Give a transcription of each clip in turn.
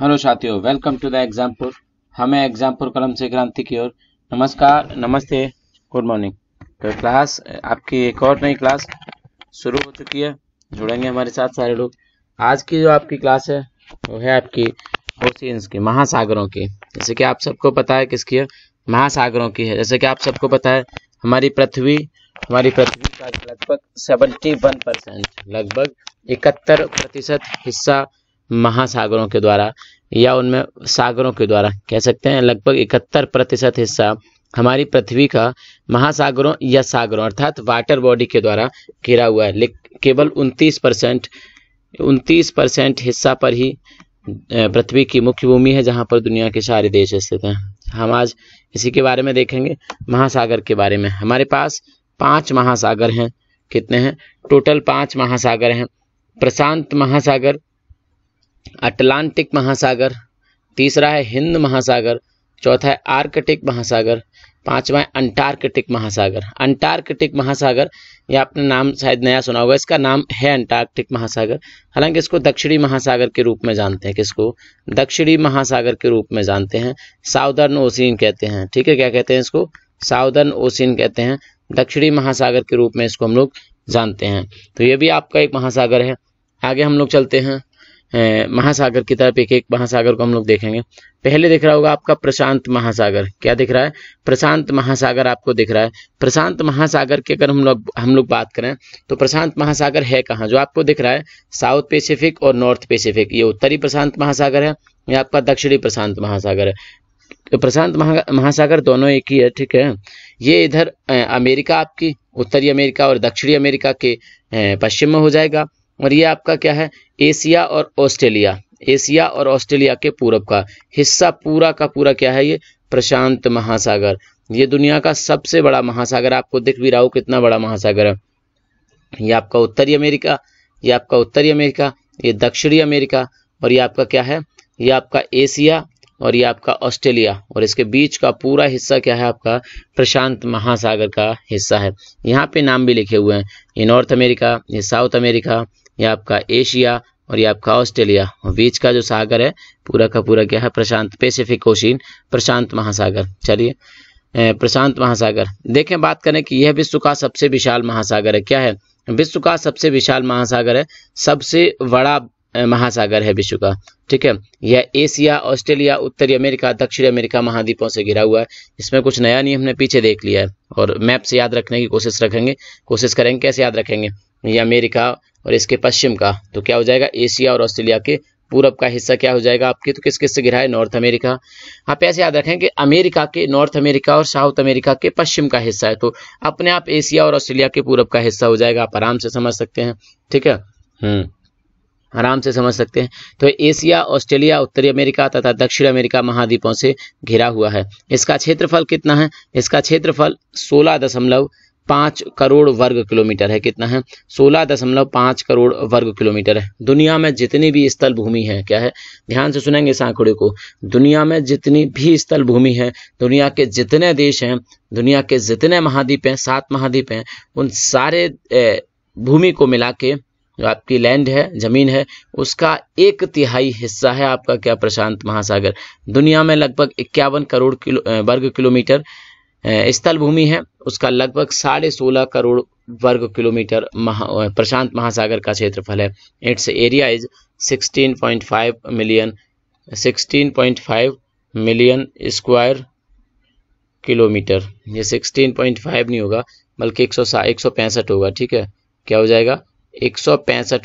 Hello साथियों welcome to the Exampur हमें एग्जामपुर कलम से क्रांति की ओर नमस्कार नमस्ते गुड मॉर्निंग तो क्लास आपकी एक और नई क्लास शुरू हो चुकी है जुड़ेंगे हमारे साथ सारे लोग आज की जो आपकी क्लास है वो है आपकी ओशियंस की महासागरों की जैसे कि आप सबको पता है किसकी है महासागरों की है जैसे कि आप सबको पता है हमारी पृथ्वी हमारी पृथ्वी का लगभग सेवेंटी लगभग इकहत्तर प्रतिशत हिस्सा महासागरों के द्वारा या उनमें सागरों के द्वारा कह सकते हैं लगभग इकहत्तर प्रतिशत हिस्सा हमारी पृथ्वी का महासागरों या सागरों अर्थात वाटर बॉडी के द्वारा घिरा हुआ है केवल उनतीस परसेंट उनतीस परसेंट हिस्सा पर ही पृथ्वी की मुख्य भूमि है जहाँ पर दुनिया के सारे देश स्थित हैं हम आज इसी के बारे में देखेंगे महासागर के बारे में हमारे पास पांच महासागर हैं कितने हैं टोटल पांच महासागर हैं प्रशांत महासागर अटलांटिक महासागर तीसरा है हिंद महासागर चौथा है आर्कटिक महासागर पांचवा है अंटार्कटिक महासागर अंटार्कटिक महासागर ये आपने नाम शायद नया सुना होगा इसका नाम है अंटार्कटिक महासागर हालांकि इसको दक्षिणी महासागर के रूप में जानते हैं किसको दक्षिणी महासागर के रूप में जानते हैं साउदर्न ओसियन कहते हैं ठीक है क्या कहते हैं इसको साउदर्न ओसियन कहते हैं दक्षिणी महासागर के रूप में इसको हम लोग जानते हैं तो ये भी आपका एक महासागर है आगे हम लोग चलते हैं महासागर की तरफ एक एक महासागर को हम लोग देखेंगे पहले दिख रहा होगा आपका प्रशांत महासागर क्या दिख रहा है प्रशांत महासागर आपको दिख रहा है प्रशांत महासागर की अगर हम लोग हम लोग बात करें तो प्रशांत महासागर है कहाँ जो आपको दिख रहा है साउथ पैसिफिक और नॉर्थ पैसिफिक ये उत्तरी प्रशांत महासागर है या आपका दक्षिणी प्रशांत महासागर है तो प्रशांत महा, महासागर दोनों एक ही है ठीक है ये इधर अमेरिका आपकी उत्तरी अमेरिका और दक्षिणी अमेरिका के पश्चिम में हो जाएगा और ये आपका क्या है एशिया और ऑस्ट्रेलिया एशिया और ऑस्ट्रेलिया के पूरब का हिस्सा पूरा का पूरा क्या है ये प्रशांत महासागर ये दुनिया का सबसे बड़ा महासागर आपको दिख भी रहा हो कितना बड़ा महासागर है ये आपका उत्तरी अमेरिका ये आपका उत्तरी अमेरिका ये दक्षिणी अमेरिका और ये आपका क्या है ये आपका एशिया और ये आपका ऑस्ट्रेलिया और इसके बीच का पूरा हिस्सा क्या है आपका प्रशांत महासागर का हिस्सा है यहाँ पे नाम भी लिखे हुए हैं ये नॉर्थ अमेरिका ये साउथ अमेरिका ये आपका एशिया और ये आपका ऑस्ट्रेलिया और बीच का जो सागर है पूरा का पूरा क्या है प्रशांत पैसिफिक ओशीन प्रशांत महासागर चलिए प्रशांत महासागर देखें बात करें कि यह विश्व का सबसे विशाल महासागर है क्या है विश्व का सबसे विशाल महासागर है सबसे बड़ा महासागर है विश्व का ठीक है यह एशिया ऑस्ट्रेलिया उत्तरी अमेरिका दक्षिण अमेरिका महाद्वीपों से घिरा हुआ है इसमें कुछ नया नहीं हमने पीछे देख लिया है और मैप से याद रखने की कोशिश रखेंगे कोशिश करेंगे कैसे याद रखेंगे ये अमेरिका और इसके पश्चिम का तो क्या हो जाएगा एशिया और ऑस्ट्रेलिया के पूरब का हिस्सा क्या हो जाएगा आपके तो किस किस से घिरा है नॉर्थ अमेरिका आप ऐसे याद रखें कि अमेरिका के नॉर्थ अमेरिका और साउथ अमेरिका के पश्चिम का हिस्सा है तो अपने आप एशिया और ऑस्ट्रेलिया के पूरब का हिस्सा हो जाएगा आप आराम से समझ सकते हैं ठीक है हम्म आराम से समझ सकते हैं तो एशिया ऑस्ट्रेलिया उत्तरी अमेरिका तथा दक्षिण अमेरिका महाद्वीपों से घिरा हुआ है इसका क्षेत्रफल कितना है इसका क्षेत्रफल सोलह दशमलव पांच करोड़ वर्ग किलोमीटर है कितना है सोलह दशमलव पांच करोड़ वर्ग किलोमीटर है दुनिया में जितनी भी स्थल भूमि है क्या है ध्यान से सुनेंगे इस आंकड़े को दुनिया में जितनी भी स्थल भूमि है दुनिया के जितने देश हैं दुनिया के जितने महाद्वीप हैं सात महाद्वीप हैं उन सारे भूमि को मिला के जो आपकी लैंड है जमीन है उसका एक तिहाई हिस्सा है आपका क्या प्रशांत महासागर दुनिया में लगभग इक्यावन करोड़ किलो वर्ग किलोमीटर स्थल भूमि है उसका लगभग साढ़े सोलह करोड़ वर्ग किलोमीटर महा, प्रशांत महासागर का क्षेत्रफल है it's area is 16.5 million 16.5 million square kilometre ये 16.5 नहीं होगा बल्कि एक सौ होगा ठीक है क्या हो जाएगा एक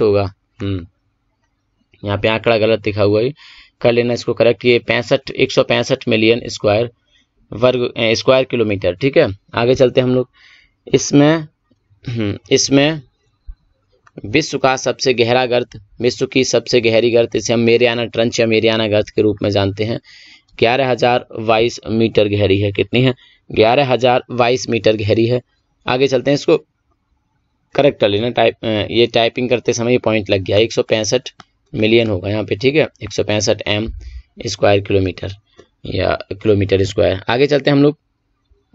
होगा हम्म यहाँ पे आंकड़ा गलत दिखा हुआ है कर लेना इसको करेक्ट ये पैंसठ एक मिलियन स्क्वायर वर्ग स्क्वायर किलोमीटर ठीक है आगे चलते हम लोग इसमें हम्म, इसमें विश्व का सबसे गहरा गर्त विश्व की सबसे गहरी गर्त इसे हम मेरियाना ट्रंच या मेरियाना गर्त के रूप में जानते हैं ग्यारह हजार बाईस मीटर गहरी है कितनी है ग्यारह हजार बाईस मीटर गहरी है आगे चलते हैं इसको करेक्ट कर लेना टाइप ये टाइपिंग करते समय ये पॉइंट लग गया एक सौ पैंसठ मिलियन होगा यहाँ पे ठीक है एक सौ पैंसठ एम स्क्वायर किलोमीटर या किलोमीटर स्क्वायर आगे चलते हैं हम लोग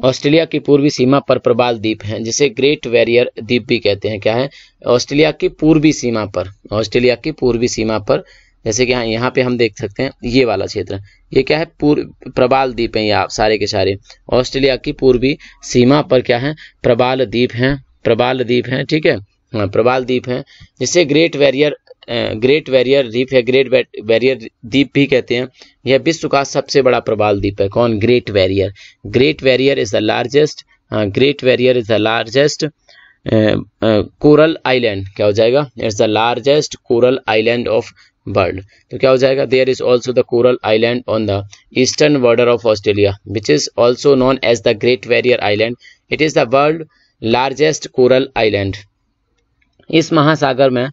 ऑस्ट्रेलिया की पूर्वी सीमा पर प्रबाल द्वीप है जिसे ग्रेट वैरियर द्वीप भी कहते हैं क्या है ऑस्ट्रेलिया की पूर्वी सीमा पर ऑस्ट्रेलिया की पूर्वी सीमा पर जैसे कि हाँ यहाँ पे हम देख सकते हैं ये वाला क्षेत्र ये क्या है पूर्व प्रबाल द्वीप है यहाँ सारे के सारे ऑस्ट्रेलिया की पूर्वी सीमा पर क्या है प्रबाल द्वीप है प्रबाल द्वीप है ठीक है हाँ प्रबाल द्वीप है जिसे ग्रेट वैरियर ग्रेट वैरियर द्वीप है ग्रेट वैरियर द्वीप भी कहते हैं यह विश्व का सबसे बड़ा प्रबाल द्वीप है कौन Great Barrier Great Barrier is the largest Great Barrier is the largest coral island क्या हो जाएगा it's the largest coral island of world तो क्या हो जाएगा there is also the coral island on the eastern border of Australia which is also known as the Great Barrier island it is the world largest coral island इस महासागर में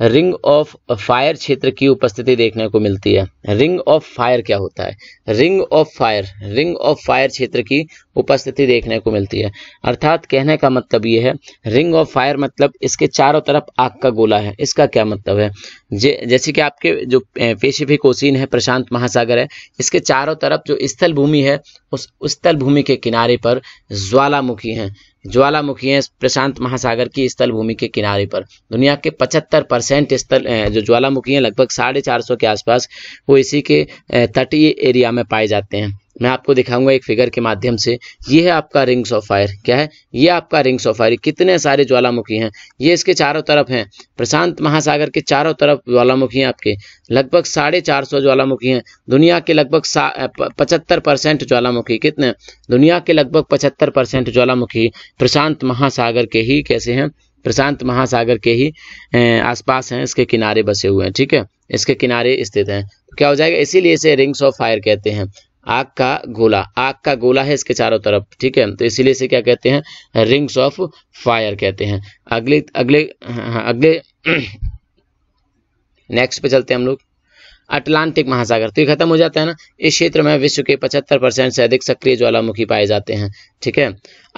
ring of fire क्षेत्र की उपस्थिति देखने को मिलती है रिंग ऑफ फायर क्या होता है ring of fire ring of fire क्षेत्र की उपस्थिति देखने को मिलती है अर्थात कहने का मतलब यह है रिंग ऑफ फायर मतलब इसके चारों तरफ आग का गोला है इसका क्या मतलब है जे जैसे कि आपके जो पेसिफिक ओसिन है प्रशांत महासागर है इसके चारों तरफ जो स्थल भूमि है उस स्थल भूमि के किनारे पर ज्वालामुखी हैं ज्वालामुखी है प्रशांत महासागर की स्थल भूमि के किनारे पर दुनिया के 75 परसेंट स्थल जो ज्वालामुखी हैं लगभग साढ़े चार सौ के आसपास वो इसी के तटीय एरिया में पाए जाते हैं मैं आपको दिखाऊंगा एक फिगर के माध्यम से ये है आपका रिंग्स ऑफ फायर क्या है ये आपका रिंग्स ऑफ फायर कितने सारे ज्वालामुखी हैं ये इसके चारों तरफ हैं प्रशांत महासागर के चारों तरफ ज्वालामुखी हैं आपके लगभग साढ़े चार सौ ज्वालामुखी हैं दुनिया के लगभग पचहत्तर परसेंट ज्वालामुखी कितने दुनिया के लगभग पचहत्तर परसेंट ज्वालामुखी प्रशांत महासागर के ही कैसे हैं प्रशांत महासागर के ही आसपास हैं इसके किनारे बसे हुए हैं ठीक है इसके किनारे स्थित हैं क्या हो जाएगा इसीलिए इसे रिंग्स ऑफ फायर कहते हैं आग का गोला आग का गोला है इसके चारों तरफ ठीक है तो इसीलिए इसे क्या कहते हैं रिंग्स ऑफ फायर कहते हैं अगले अगले हाँ, अगले नेक्स्ट पे चलते हैं हम लोग अटलांटिक महासागर तो ये खत्म हो जाता है ना इस क्षेत्र में विश्व के 75 परसेंट से अधिक सक्रिय ज्वालामुखी पाए जाते हैं ठीक है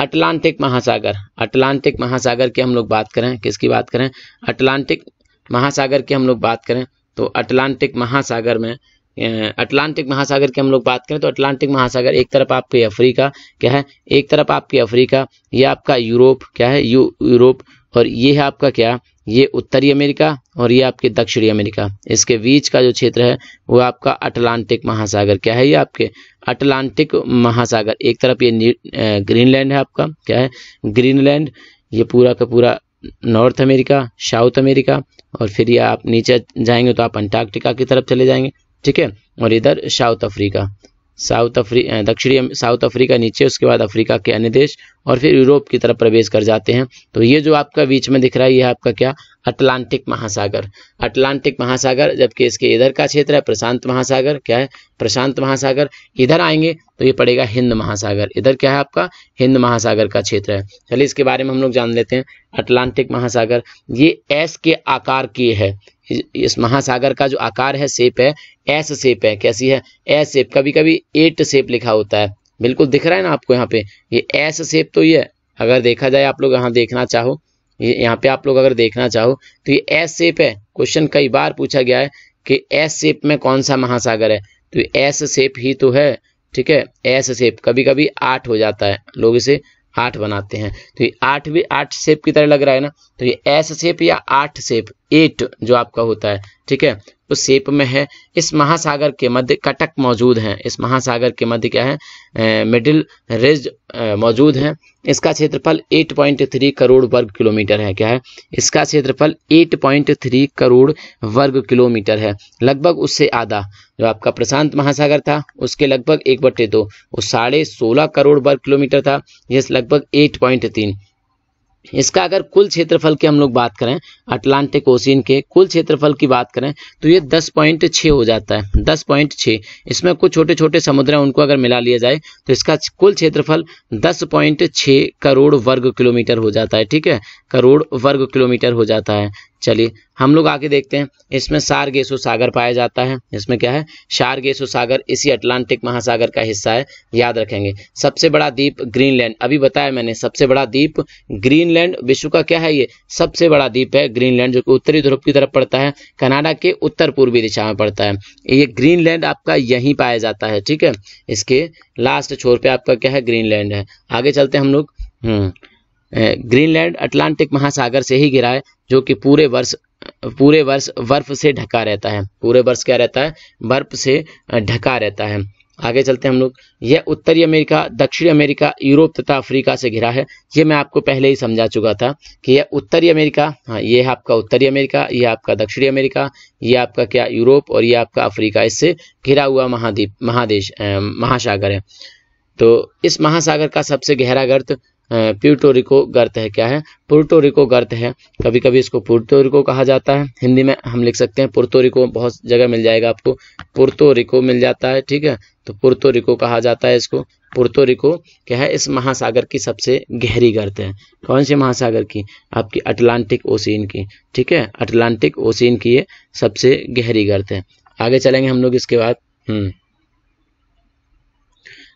अटलांटिक महासागर अटलांटिक महासागर की हम लोग बात करें किसकी बात करें अटलांटिक महासागर की हम लोग बात करें तो अटलांटिक महासागर में अटलांटिक महासागर की हम लोग बात करें तो अटलांटिक महासागर एक तरफ आपके अफ्रीका क्या है एक तरफ आपके अफ्रीका ये आपका यूरोप क्या है यू यूरोप और ये है आपका क्या ये उत्तरी अमेरिका और ये आपके दक्षिणी अमेरिका इसके बीच का जो क्षेत्र है वो आपका अटलांटिक महासागर क्या है ये आपके अटलांटिक महासागर एक तरफ ये ग्रीनलैंड है आपका क्या है ग्रीनलैंड ये पूरा का पूरा नॉर्थ अमेरिका साउथ अमेरिका और फिर ये आप नीचे जाएंगे तो आप अंटार्कटिका की तरफ चले जाएंगे ठीक है और इधर साउथ अफ्रीका साउथ अफ्रीका दक्षिणी साउथ अफ्रीका नीचे उसके बाद अफ्रीका के अन्य देश और फिर यूरोप की तरफ प्रवेश कर जाते हैं तो ये जो आपका बीच में दिख रहा है ये आपका क्या अटलांटिक महासागर अटलांटिक महासागर जबकि इसके इधर का क्षेत्र है प्रशांत महासागर क्या है प्रशांत महासागर इधर आएंगे तो ये पड़ेगा हिंद महासागर इधर क्या है आपका हिंद महासागर का क्षेत्र है चलिए इसके बारे में हम लोग जान लेते हैं अटलांटिक महासागर ये एस के आकार की है इस महासागर का जो आकार है शेप है एस सेप है कैसी है एस सेप कभी कभी एट सेप लिखा होता है बिल्कुल दिख रहा है ना आपको यहाँ पे ये एस सेप तो ये अगर देखा जाए आप लोग यहाँ देखना चाहो ये यहाँ पे आप लोग अगर देखना चाहो तो ये एस सेप है क्वेश्चन कई बार पूछा गया है कि एस सेप में कौन सा महासागर है तो एस सेप ही तो है ठीक है एस शेप कभी कभी आठ हो जाता है लोग इसे आठ बनाते हैं तो ये आठ भी आठ सेप की तरह लग रहा है ना तो ये एस सेप या आठ सेप एट जो आपका होता है ठीक है तो सेप में है इस महासागर के मध्य कटक मौजूद हैं इस महासागर के मध्य क्या है मिडिल रेज मौजूद हैं इसका क्षेत्रफल 8.3 करोड़ वर्ग किलोमीटर है क्या है इसका क्षेत्रफल 8.3 करोड़ वर्ग किलोमीटर है लगभग उससे आधा जो आपका प्रशांत महासागर था उसके लगभग एक बट्टे दो वो साढ़े सोलह करोड़ वर्ग किलोमीटर था यह लगभग एट पॉइंट तीन इसका अगर कुल क्षेत्रफल की हम लोग बात करें अटलांटिक ओशियन के कुल क्षेत्रफल की बात करें तो ये दस पॉइंट हो जाता है दस पॉइंट इसमें कुछ छोटे छोटे समुद्र हैं उनको अगर मिला लिया जाए तो इसका कुल क्षेत्रफल दस पॉइंट करोड़ वर्ग किलोमीटर हो जाता है ठीक है करोड़ वर्ग किलोमीटर हो जाता है चलिए हम लोग आगे देखते हैं इसमें सार सागर पाया जाता है इसमें क्या है शार सागर इसी अटलांटिक महासागर का हिस्सा है याद रखेंगे सबसे बड़ा द्वीप ग्रीनलैंड अभी बताया मैंने सबसे बड़ा द्वीप ग्रीनलैंड विश्व का क्या है ये सबसे बड़ा द्वीप है ग्रीनलैंड जो कि उत्तरी ध्रुव की तरफ पड़ता है कनाडा के उत्तर पूर्वी दिशा में पड़ता है ये ग्रीनलैंड आपका यहीं पाया जाता है ठीक है इसके लास्ट छोर पे आपका क्या है ग्रीनलैंड है आगे चलते हम लोग हम्म। ग्रीनलैंड अटलांटिक महासागर से ही गिरा है जो कि पूरे वर्ष पूरे वर्ष बर्फ से ढका रहता है पूरे वर्ष क्या रहता है बर्फ से ढका रहता है आगे चलते हैं हम लोग यह उत्तरी अमेरिका दक्षिण अमेरिका यूरोप तथा अफ्रीका से घिरा है ये मैं आपको पहले ही समझा चुका था कि यह उत्तरी अमेरिका हाँ ये है आपका उत्तरी अमेरिका यह आपका दक्षिणी अमेरिका यह आपका क्या यूरोप और यह आपका अफ्रीका इससे घिरा हुआ महाद्वीप महादेश महासागर है तो इस महासागर का सबसे गहरा गर्त प्यूटोरिको गर्त है क्या है पुर्टोरिको गर्त है कभी कभी इसको पुर्टोरिको कहा जाता है हिंदी में हम लिख सकते हैं पुर्तोरिको बहुत जगह मिल जाएगा आपको पुर्तोरिको मिल जाता है ठीक है तो पुर्तोरिको कहा जाता है इसको पुर्तोरिको क्या है इस महासागर की सबसे गहरी गर्त है कौन सी महासागर की आपकी अटलांटिक ओसिन की ठीक है अटलांटिक ओसिन की ये सबसे गहरी गर्त है आगे चलेंगे हम लोग इसके बाद हम्म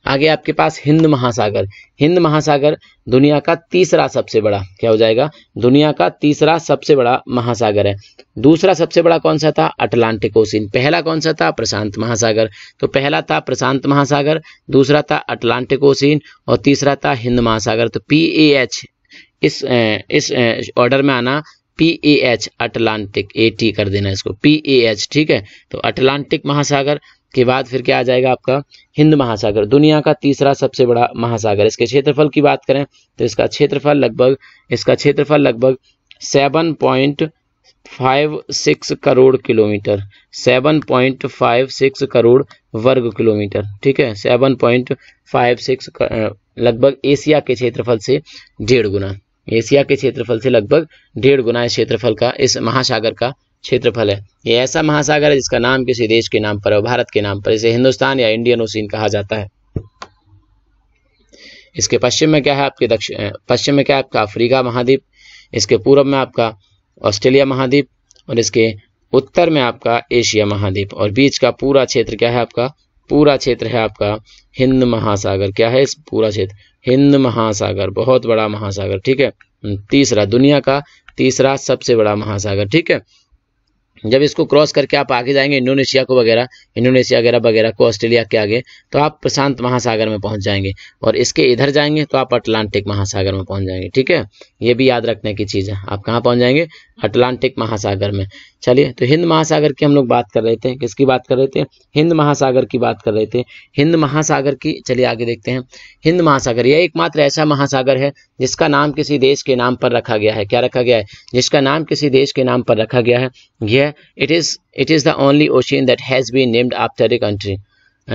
आगे आपके पास हिंद महासागर हिंद महासागर दुनिया का तीसरा सबसे बड़ा क्या हो जाएगा दुनिया का तीसरा सबसे बड़ा महासागर है दूसरा सबसे बड़ा कौन सा था अटलांटिक ओसिन पहला कौन सा था प्रशांत महासागर तो पहला था प्रशांत महासागर दूसरा था अटलांटिक ओसिन और तीसरा था हिंद महासागर तो पी ए एच इस इस ऑर्डर में आना P A H Atlantic A T कर देना इसको पी ए एच ठीक है तो अटलांटिक महासागर के बाद फिर क्या आ जाएगा आपका हिंद महासागर दुनिया का तीसरा सबसे बड़ा महासागर इसके क्षेत्रफल की बात करें तो इसका क्षेत्रफल लगभग इसका क्षेत्रफल लगभग seven point five six crore किलोमीटर seven point five six crore वर्ग किलोमीटर ठीक है सेवन पॉइंट फाइव सिक्स लगभग एशिया के क्षेत्रफल से डेढ़ गुना एशिया के क्षेत्रफल से लगभग डेढ़ गुना इस क्षेत्रफल का इस महासागर का क्षेत्रफल है ये ऐसा महासागर है जिसका नाम किसी देश के नाम पर और भारत के नाम पर इसे हिंदुस्तान या इंडियन ओशियन कहा जाता है इसके पश्चिम में क्या है आपके दक्षिण पश्चिम में क्या है आपका अफ्रीका महाद्वीप इसके पूर्व में आपका ऑस्ट्रेलिया महाद्वीप और इसके उत्तर में आपका एशिया महाद्वीप और बीच का पूरा क्षेत्र क्या है आपका पूरा क्षेत्र है आपका हिंद महासागर क्या है इस पूरा क्षेत्र हिंद महासागर बहुत बड़ा महासागर ठीक है तीसरा दुनिया का तीसरा सबसे बड़ा महासागर ठीक है जब इसको क्रॉस करके आप आगे जाएंगे इंडोनेशिया को वगैरह इंडोनेशिया वगैरह वगैरह को ऑस्ट्रेलिया के आगे तो आप प्रशांत महासागर में पहुंच जाएंगे और इसके इधर जाएंगे तो आप अटलांटिक महासागर में पहुंच जाएंगे ठीक है ये भी याद रखने की चीज़ है आप कहाँ पहुंच जाएंगे अटलांटिक महासागर में चलिए तो हिंद महासागर की हम लोग बात कर रहे थे किसकी बात कर रहे थे हिंद महासागर की बात कर रहे थे हिंद महासागर की चलिए आगे देखते हैं हिंद महासागर यह एकमात्र ऐसा महासागर है जिसका नाम किसी देश के नाम पर रखा गया है क्या रखा गया है जिसका नाम किसी देश के नाम पर रखा गया है यह it is it is the only ocean that has been named after a country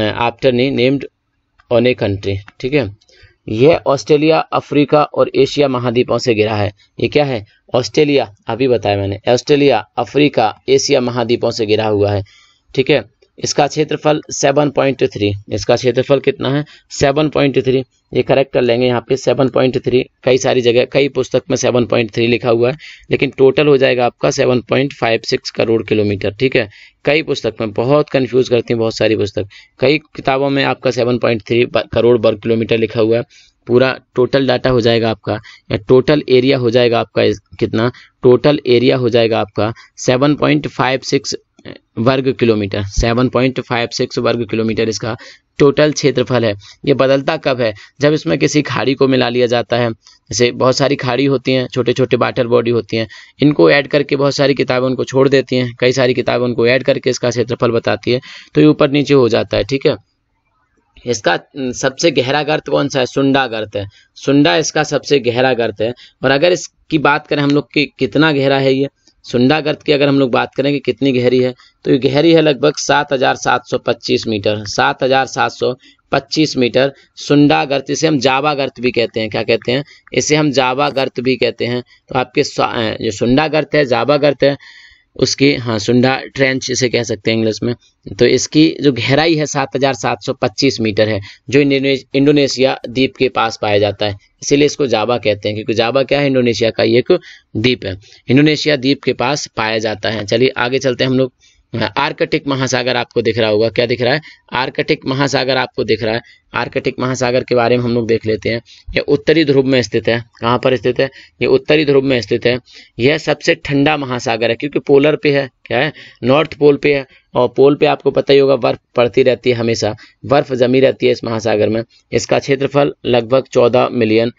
after named on a country ठीक है यह ऑस्ट्रेलिया अफ्रीका और एशिया महाद्वीपों से गिरा है ये क्या है ऑस्ट्रेलिया अभी बताया मैंने ऑस्ट्रेलिया अफ्रीका एशिया महाद्वीपों से गिरा हुआ है ठीक है इसका क्षेत्रफल 7.3 इसका क्षेत्रफल कितना है 7.3 ये करेक्ट कर लेंगे यहाँ पे 7.3 कई सारी जगह कई पुस्तक में 7.3 लिखा हुआ है लेकिन टोटल हो जाएगा आपका 7.56 करोड़ किलोमीटर ठीक है कई पुस्तक में बहुत कंफ्यूज करती हैं बहुत सारी पुस्तक कई किताबों में आपका 7.3 करोड़ वर्ग किलोमीटर लिखा हुआ है पूरा टोटल डाटा हो जाएगा आपका या टोटल एरिया हो जाएगा आपका कितना टोटल एरिया हो जाएगा आपका 7.56 वर्ग किलोमीटर 7.56 वर्ग किलोमीटर इसका टोटल क्षेत्रफल है ये बदलता कब है जब इसमें किसी खाड़ी को मिला लिया जाता है जैसे बहुत सारी खाड़ी होती हैं छोटे छोटे वाटर बॉडी होती हैं इनको ऐड करके बहुत सारी किताबें उनको छोड़ देती हैं कई सारी किताबें उनको ऐड करके इसका क्षेत्रफल बताती है तो ये ऊपर नीचे हो जाता है ठीक है इसका सबसे गहरा गर्त कौन सा है सुंडा गर्त है सुंडा इसका सबसे गहरा गर्त है और अगर इसकी बात करें हम लोग की कितना गहरा है ये सुंडा गर्त की अगर हम लोग बात करें कि कितनी गहरी है तो ये गहरी है लगभग सात हजार सात सौ पच्चीस मीटर सात हजार सात सौ पच्चीस मीटर सुंडा गर्त इसे हम जावा गर्त भी कहते हैं क्या कहते हैं इसे हम जावा गर्त भी कहते हैं तो आपके जो सुंडा गर्त है जावा गर्त है उसकी हाँ सुंडा ट्रेंच इसे कह सकते हैं इंग्लिश में तो इसकी जो गहराई है 7,725 मीटर है जो इंडोनेशिया द्वीप के पास पाया जाता है इसीलिए इसको जाबा कहते हैं क्योंकि जाबा क्या है इंडोनेशिया का एक द्वीप है इंडोनेशिया द्वीप के पास पाया जाता है चलिए आगे चलते हैं हम लोग हाँ, आर्कटिक महासागर आपको दिख रहा होगा क्या दिख रहा है आर्कटिक महासागर आपको दिख रहा है आर्कटिक महासागर के बारे में हम लोग देख लेते हैं यह उत्तरी ध्रुव में स्थित है कहाँ पर स्थित है ये उत्तरी ध्रुव में स्थित है यह सबसे ठंडा महासागर है क्योंकि पोलर पे है क्या है नॉर्थ पोल पे है और पोल पे आपको पता ही होगा बर्फ पड़ती रहती है हमेशा बर्फ जमी रहती है इस महासागर में इसका क्षेत्रफल लगभग चौदह मिलियन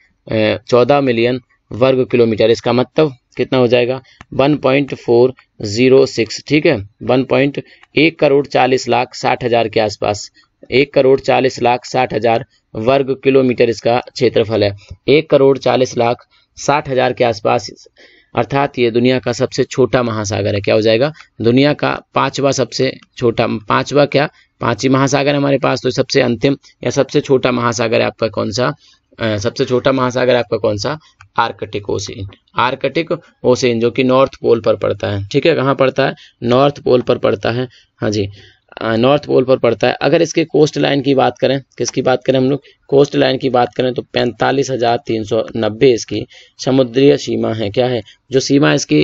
चौदह मिलियन वर्ग किलोमीटर इसका मतलब कितना हो जाएगा 1.406 ठीक है 1.1 करोड़ 40 लाख साठ हजार के आसपास एक करोड़ चालीस लाख साठ हजार वर्ग किलोमीटर इसका क्षेत्रफल है एक करोड़ चालीस लाख साठ हजार के आसपास अर्थात ये दुनिया का सबसे छोटा महासागर है क्या हो जाएगा दुनिया का पांचवा सबसे छोटा पांचवा क्या पांचवी महासागर हमारे पास तो सबसे अंतिम या सबसे छोटा महासागर है आपका कौन सा सबसे छोटा महासागर आपका कौन सा आर्कटिक ओसेन आर्कटिक ओसेन जो कि नॉर्थ पोल पर पड़ता है ठीक है कहाँ पड़ता है नॉर्थ पोल पर पड़ता है हाँ जी नॉर्थ पोल पर पड़ता है अगर इसके कोस्ट लाइन की बात करें किसकी बात करें हम लोग कोस्ट लाइन की बात करें तो पैंतालीस हजार तीन सौ नब्बे इसकी समुद्रीय सीमा है क्या है जो सीमा इसकी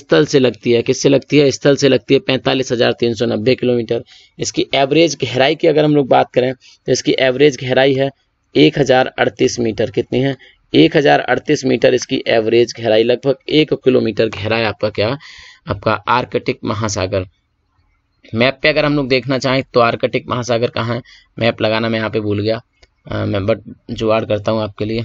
स्थल से लगती है किससे लगती है स्थल से लगती है पैंतालीस हजार तीन सौ नब्बे किलोमीटर इसकी एवरेज गहराई की अगर हम लोग बात करें तो इसकी एवरेज गहराई है एक हजार अड़तीस मीटर कितनी है एक हजार अड़तीस मीटर इसकी एवरेज गहराई लगभग एक किलोमीटर गहरा आपका क्या आपका आर्कटिक महासागर मैप पे अगर हम लोग देखना चाहें तो आर्कटिक महासागर कहाँ है मैप लगाना मैं यहाँ पे भूल गया आ, मैं बट जुगाड़ करता हूँ आपके लिए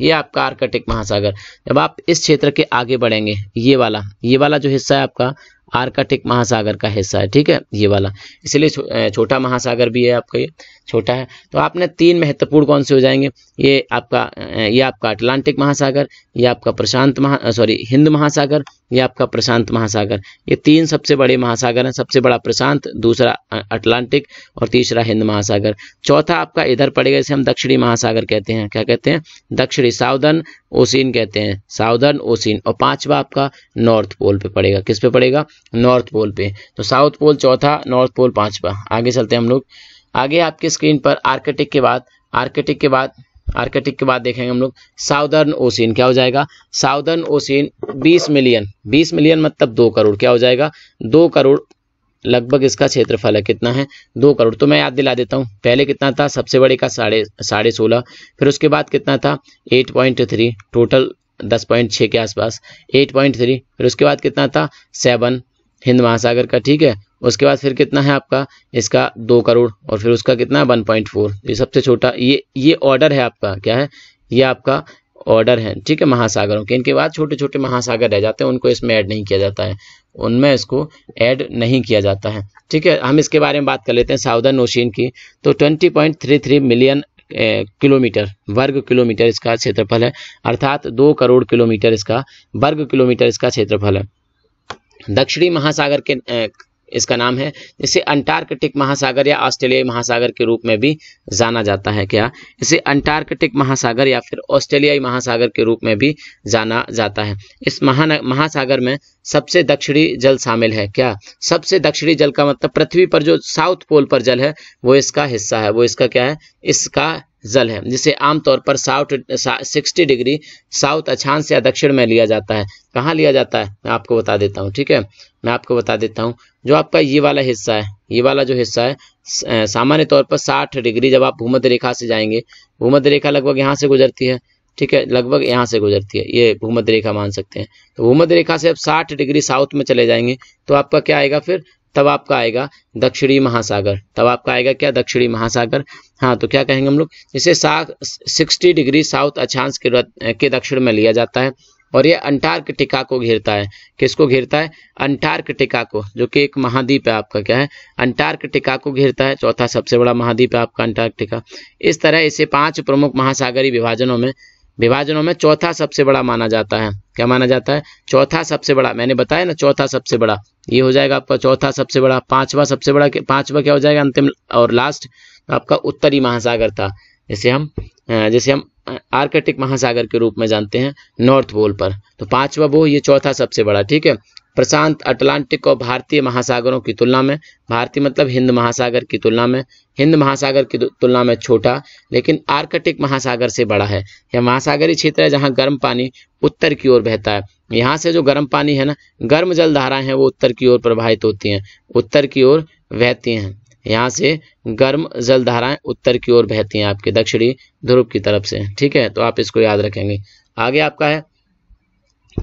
ये आपका आर्कटिक महासागर जब आप इस क्षेत्र के आगे बढ़ेंगे ये वाला ये वाला जो हिस्सा है आपका आर्कटिक महासागर का हिस्सा है ठीक है ये वाला इसलिए छोटा महासागर भी है आपका ये छोटा है तो आपने तीन महत्वपूर्ण कौन से हो जाएंगे ये आपका ये आपका अटलांटिक महासागर ये आपका प्रशांत महा सॉरी हिंद महासागर ये आपका प्रशांत महासागर ये तीन सबसे बड़े महासागर हैं सबसे बड़ा प्रशांत दूसरा अटलांटिक और तीसरा हिंद महासागर चौथा आपका इधर पड़ेगा इसे हम दक्षिणी महासागर कहते हैं क्या कहते हैं दक्षिणी साउदर्न ओसिन कहते हैं साउदर्न ओसिन और पांचवा आपका नॉर्थ पोल पे पड़ेगा किस पे पड़ेगा नॉर्थ पोल पे तो साउथ पोल चौथा नॉर्थ पोल पांचवा आगे चलते हैं हम लोग आगे आपके स्क्रीन पर आर्कटिक के बाद आर्कटिक के बाद आर्कटिक के बाद देखेंगे हम लोग साउदर्न ओसिन क्या हो जाएगा साउदर्न ओसिन 20 मिलियन 20 मिलियन मतलब दो करोड़ क्या हो जाएगा दो करोड़ लगभग इसका क्षेत्रफल है कितना है दो करोड़ तो मैं याद दिला देता हूँ पहले कितना था सबसे बड़े का साढ़े साढ़े सोलह फिर उसके बाद कितना था एट पॉइंट थ्री टोटल दस पॉइंट छः के आसपास एट पॉइंट थ्री फिर उसके बाद कितना था सेवन हिंद महासागर का ठीक है उसके बाद फिर कितना है आपका इसका दो करोड़ और फिर उसका कितना है वन पॉइंट फोर ये सबसे छोटा ये ये ऑर्डर है आपका क्या है ये आपका ऑर्डर है ठीक है महासागरों के इनके बाद छोटे छोटे महासागर रह जाते हैं उनको इसमें ऐड नहीं किया जाता है उनमें इसको ऐड नहीं किया जाता है ठीक है हम इसके बारे में बात कर लेते हैं साउदर्न ओशियन की तो 20.33 मिलियन किलोमीटर वर्ग किलोमीटर इसका क्षेत्रफल है अर्थात दो करोड़ किलोमीटर इसका वर्ग किलोमीटर इसका क्षेत्रफल है दक्षिणी महासागर के इसका नाम है इसे अंटार्कटिक महासागर या ऑस्ट्रेलियाई महासागर के रूप में भी जाना जाता है क्या इसे अंटार्कटिक महासागर या फिर ऑस्ट्रेलियाई महासागर के रूप में भी जाना जाता है इस महान महासागर में सबसे दक्षिणी जल शामिल है क्या सबसे दक्षिणी जल का मतलब पृथ्वी पर जो साउथ पोल पर जल है वो इसका हिस्सा है वो इसका क्या है इसका जल है जिसे आमतौर पर साउथ सिक्सटी डिग्री साउथ अक्षांश या दक्षिण में लिया जाता है कहाँ लिया जाता है मैं आपको बता देता हूँ ठीक है मैं आपको बता देता हूँ जो आपका ये वाला हिस्सा है ये वाला जो हिस्सा है सामान्य तौर पर साठ डिग्री जब आप भूमध्य रेखा से जाएंगे भूमध्य रेखा लगभग यहाँ से गुजरती है ठीक है लगभग यहाँ से गुजरती है ये भूमध्य रेखा मान सकते हैं तो भूमध्य रेखा से आप साठ डिग्री साउथ में चले जाएंगे तो आपका क्या आएगा फिर तब आपका आएगा दक्षिणी महासागर तब आपका आएगा क्या दक्षिणी महासागर हाँ तो क्या कहेंगे हम लोग इसे सिक्सटी डिग्री साउथ अक्षांश के, के दक्षिण में लिया जाता है और यह अंटार्कटिका को घेरता है किसको घेरता है अंटार्कटिका को जो कि एक महाद्वीप है आपका क्या है अंटार्कटिका को घेरता है चौथा सबसे बड़ा महाद्वीप है आपका अंटार्कटिका इस तरह इसे पांच प्रमुख महासागरी विभाजनों में विभाजनों में चौथा सबसे बड़ा माना जाता है क्या माना जाता है चौथा सबसे बड़ा मैंने बताया ना चौथा सबसे बड़ा ये हो जाएगा आपका चौथा सबसे बड़ा पांचवा सबसे बड़ा पांचवा क्या हो जाएगा अंतिम और लास्ट तो आपका उत्तरी महासागर था जैसे हम जैसे हम आर्कटिक महासागर के रूप में जानते हैं नॉर्थ पोल पर तो पांचवा वो ये चौथा सबसे बड़ा ठीक है प्रशांत अटलांटिक और भारतीय महासागरों की तुलना में भारतीय मतलब हिंद महासागर की तुलना में हिंद महासागर की तुलना में छोटा लेकिन आर्कटिक महासागर से बड़ा है यह महासागरी क्षेत्र है जहाँ गर्म पानी उत्तर की ओर बहता है यहाँ से जो गर्म पानी है ना गर्म जल धाराएं हैं वो उत्तर की ओर प्रभावित होती हैं उत्तर की ओर बहती हैं यहाँ से गर्म जल धाराएं उत्तर की ओर बहती हैं आपके दक्षिणी ध्रुव की तरफ से ठीक है तो आप इसको याद रखेंगे आगे आपका है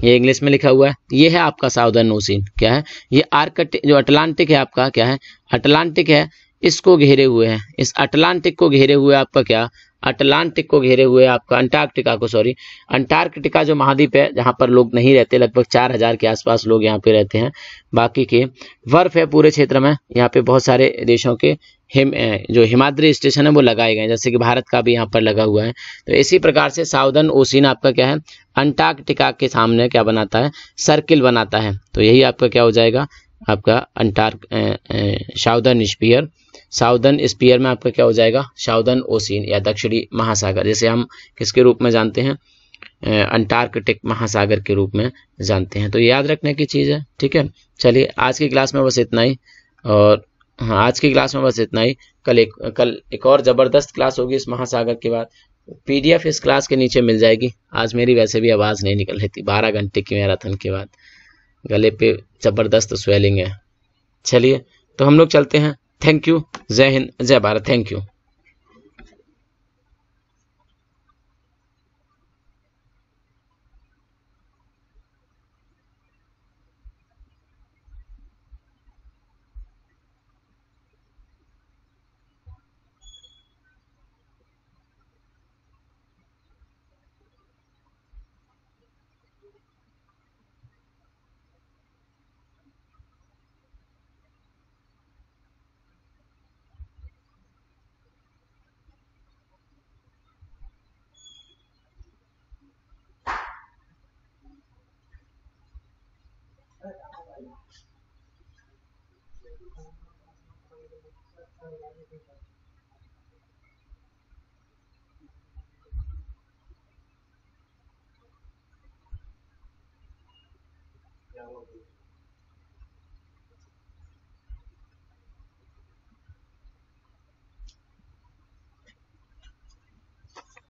ये इंग्लिश में लिखा हुआ है ये है आपका साउदर्न ओसिन क्या है ये आर्कटिक जो अटलांटिक है आपका क्या है अटलांटिक है इसको घेरे हुए हैं इस अटलांटिक को घेरे हुए आपका क्या अटलांटिक को घेरे हुए आपका अंटार्कटिका को सॉरी अंटार्कटिका जो महाद्वीप है जहाँ पर लोग नहीं रहते लगभग चार हजार के आसपास लोग यहाँ पे रहते हैं बाकी के बर्फ है पूरे क्षेत्र में यहाँ पे बहुत सारे देशों के हिम जो हिमाद्री स्टेशन है वो लगाए गए हैं जैसे कि भारत का भी यहाँ पर लगा हुआ है तो इसी प्रकार से साउदर्न ओसिन आपका क्या है अंटार्कटिका के सामने क्या बनाता है सर्किल बनाता है तो यही आपका क्या हो जाएगा आपका अंटार्क साउदर्न स्पीयर साउदर्न स्पीयर में आपका क्या हो जाएगा साउदर्न ओसिन या दक्षिणी महासागर जैसे हम किसके रूप में जानते हैं अंटार्कटिक महासागर के रूप में जानते हैं तो याद रखने की चीज़ है ठीक है चलिए आज की क्लास में बस इतना ही और हाँ आज की क्लास में बस इतना ही कल एक कल एक और ज़बरदस्त क्लास होगी इस महासागर के बाद पीडीएफ इस क्लास के नीचे मिल जाएगी आज मेरी वैसे भी आवाज़ नहीं निकल रही थी बारह घंटे की मैराथन के बाद गले पे ज़बरदस्त स्वेलिंग है चलिए तो हम लोग चलते हैं Thank you. Zahin Zabar. Thank you. Thank you.